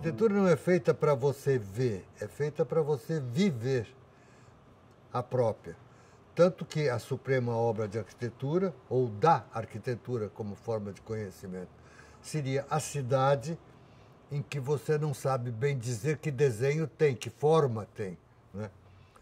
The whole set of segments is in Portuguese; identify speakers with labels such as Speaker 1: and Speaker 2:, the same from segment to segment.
Speaker 1: arquitetura não é feita para você ver, é feita para você viver a própria. Tanto que a suprema obra de arquitetura, ou da arquitetura como forma de conhecimento, seria a cidade em que você não sabe bem dizer que desenho tem, que forma tem. Né?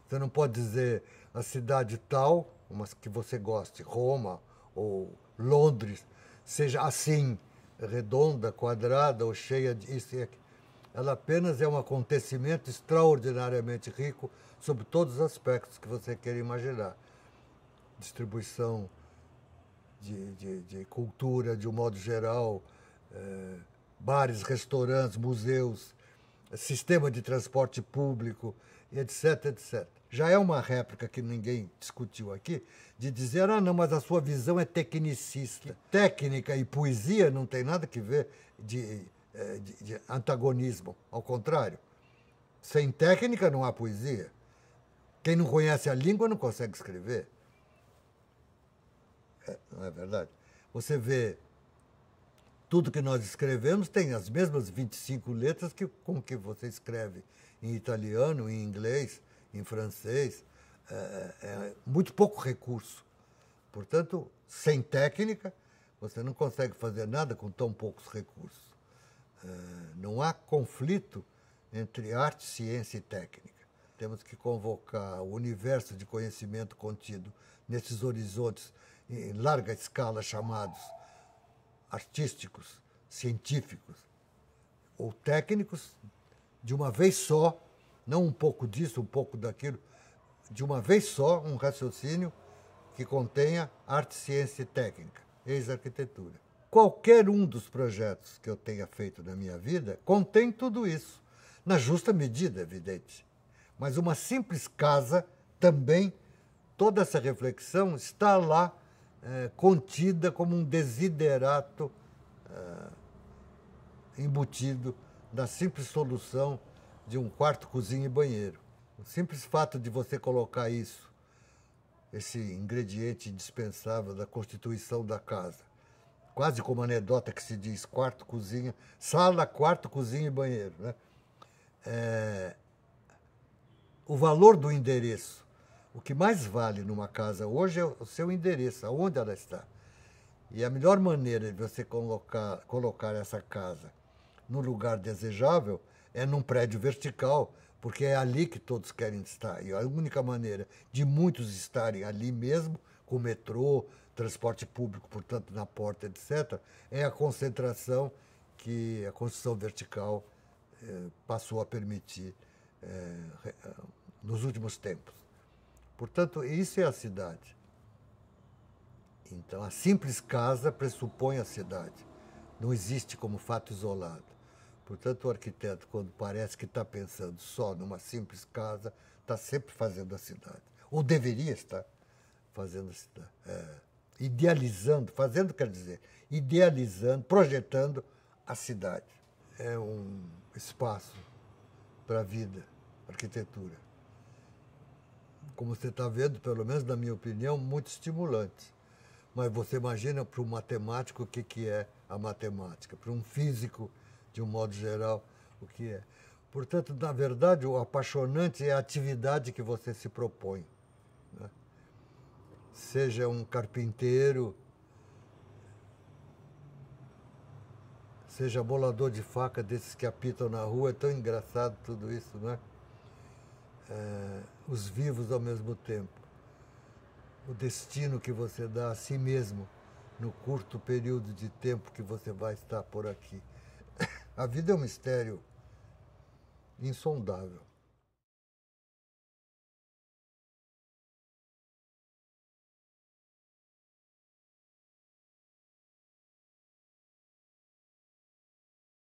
Speaker 1: Você não pode dizer a cidade tal, uma que você goste, Roma ou Londres, seja assim, redonda, quadrada ou cheia de isso e aquilo. Ela apenas é um acontecimento extraordinariamente rico sobre todos os aspectos que você queira imaginar. Distribuição de, de, de cultura, de um modo geral, é, bares, restaurantes, museus, sistema de transporte público, etc, etc. Já é uma réplica que ninguém discutiu aqui, de dizer, ah, não, mas a sua visão é tecnicista. técnica e poesia não tem nada que ver de é, de, de antagonismo. Ao contrário, sem técnica não há poesia. Quem não conhece a língua não consegue escrever. É, não é verdade? Você vê tudo que nós escrevemos tem as mesmas 25 letras que, com que você escreve em italiano, em inglês, em francês. É, é, é muito pouco recurso. Portanto, sem técnica, você não consegue fazer nada com tão poucos recursos. Não há conflito entre arte, ciência e técnica. Temos que convocar o universo de conhecimento contido nesses horizontes em larga escala chamados artísticos, científicos ou técnicos, de uma vez só, não um pouco disso, um pouco daquilo, de uma vez só um raciocínio que contenha arte, ciência e técnica, eis arquitetura qualquer um dos projetos que eu tenha feito na minha vida contém tudo isso, na justa medida, evidente. Mas uma simples casa também, toda essa reflexão está lá é, contida como um desiderato é, embutido na simples solução de um quarto, cozinha e banheiro. O simples fato de você colocar isso, esse ingrediente indispensável da constituição da casa, quase como anedota que se diz quarto, cozinha, sala, quarto, cozinha e banheiro. Né? É, o valor do endereço. O que mais vale numa casa hoje é o seu endereço, aonde ela está. E a melhor maneira de você colocar, colocar essa casa no lugar desejável é num prédio vertical, porque é ali que todos querem estar. E a única maneira de muitos estarem ali mesmo, com o metrô, transporte público, portanto, na porta, etc., é a concentração que a construção vertical eh, passou a permitir eh, eh, nos últimos tempos. Portanto, isso é a cidade. Então, a simples casa pressupõe a cidade. Não existe como fato isolado. Portanto, o arquiteto, quando parece que está pensando só numa simples casa, está sempre fazendo a cidade. Ou deveria estar fazendo a cidade. Eh, é idealizando, fazendo, quer dizer, idealizando, projetando a cidade. É um espaço para a vida, arquitetura. Como você está vendo, pelo menos na minha opinião, muito estimulante. Mas você imagina para um matemático o que, que é a matemática, para um físico, de um modo geral, o que é. Portanto, na verdade, o apaixonante é a atividade que você se propõe seja um carpinteiro, seja bolador de faca desses que apitam na rua, é tão engraçado tudo isso, né? É, os vivos ao mesmo tempo. O destino que você dá a si mesmo no curto período de tempo que você vai estar por aqui. A vida é um mistério insondável.